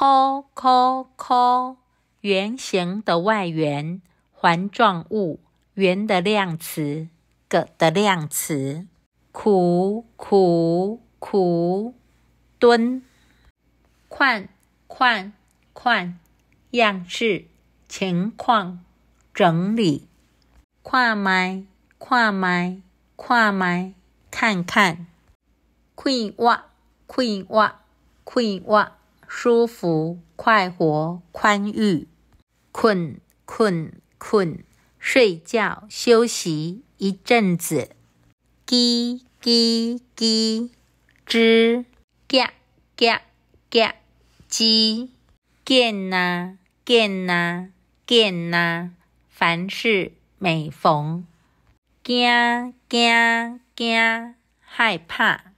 抠抠抠，圆形的外圆，环状物，圆的量词，个的量词。苦苦苦，蹲。宽宽宽，样式，情况，整理。跨麦跨麦跨麦，看看。快挖快挖快挖。舒服、快活、宽裕，困、困、困，睡觉、休息一阵子。叽叽叽，吱夹、夹、夹，鸡，见呐、见呐、见呐，凡事每逢，惊、惊、惊，害怕。